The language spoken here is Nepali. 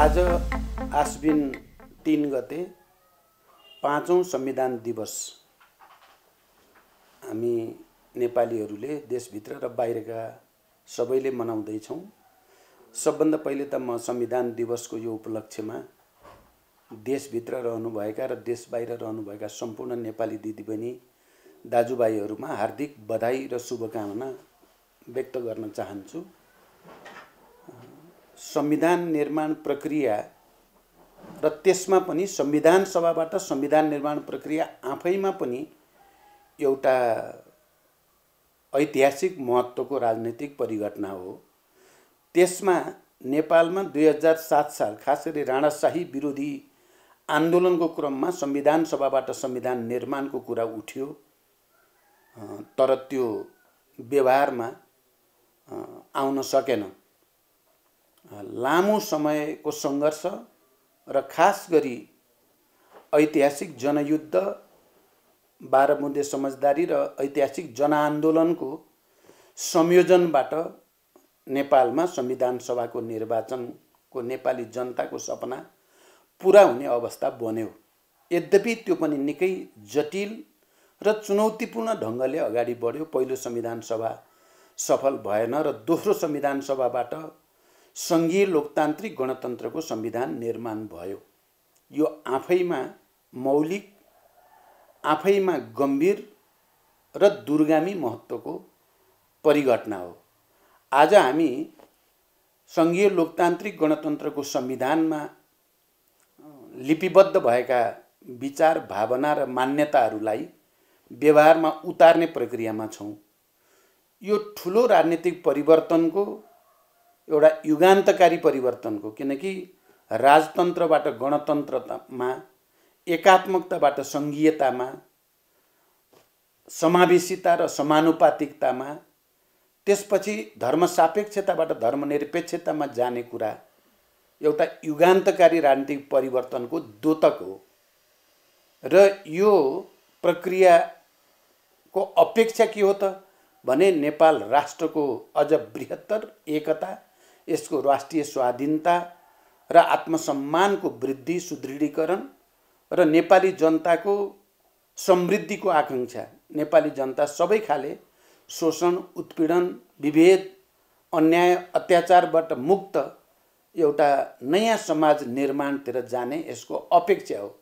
आज आश्विन तिन गते पाँचौँ संविधान दिवस हामी नेपालीहरूले देशभित्र र बाहिरका सबैले मनाउँदैछौँ सबभन्दा पहिले त म संविधान दिवसको यो उपलक्ष्यमा देशभित्र रहनुभएका र देश बाहिर रहनुभएका सम्पूर्ण नेपाली दिदीबहिनी दाजुभाइहरूमा हार्दिक बधाई र शुभकामना व्यक्त गर्न चाहन्छु संविधान निर्माण प्रक्रिया र त्यसमा पनि संविधान सभाबाट संविधान निर्माण प्रक्रिया आफैमा पनि एउटा ऐतिहासिक महत्त्वको राजनैतिक परिघटना हो त्यसमा नेपालमा दुई हजार सात साल खास गरी राणाशाही विरोधी आन्दोलनको क्रममा संविधान सभाबाट संविधान निर्माणको कुरा उठ्यो तर त्यो व्यवहारमा आउन सकेन लामो समयको सङ्घर्ष र खास गरी ऐतिहासिक जनयुद्ध बाह्र मुद्दे समझदारी र ऐतिहासिक जनआन्दोलनको संयोजनबाट नेपालमा संविधान सभाको निर्वाचनको नेपाली जनताको सपना पुरा हुने अवस्था बन्यो यद्यपि त्यो पनि निकै जटिल र चुनौतीपूर्ण ढङ्गले अगाडि बढ्यो पहिलो संविधान सभा सफल भएन र दोस्रो संविधान सभाबाट सङ्घीय लोकतान्त्रिक गणतन्त्रको संविधान निर्माण भयो यो आफैमा मौलिक आफैमा गम्भीर र दुर्गामी महत्त्वको परिघटना हो आज हामी सङ्घीय लोकतान्त्रिक गणतन्त्रको संविधानमा लिपिबद्ध भएका विचार भावना र मान्यताहरूलाई व्यवहारमा उतार्ने प्रक्रियामा छौँ यो ठुलो राजनीतिक परिवर्तनको एउटा युगान्तकारी परिवर्तनको किनकि राजतन्त्रबाट गणतन्त्रमा एकात्मकताबाट सङ्घीयतामा समावेशिता र समानुपातिकतामा त्यसपछि धर्मसापेक्षताबाट धर्मनिरपेक्षतामा जाने कुरा एउटा युगान्तकारी राजनीतिक परिवर्तनको द्योतक हो र यो प्रक्रियाको अपेक्षा के हो त भने नेपाल राष्ट्रको अझ बृहत्तर एकता यसको राष्ट्रिय स्वाधीनता र आत्मसम्मानको वृद्धि सुदृढीकरण र नेपाली जनताको समृद्धिको आकाङ्क्षा नेपाली जनता सबै खाले शोषण उत्पीडन विभेद अन्याय अत्याचारबाट मुक्त एउटा नयाँ समाज निर्माणतिर जाने यसको अपेक्षा हो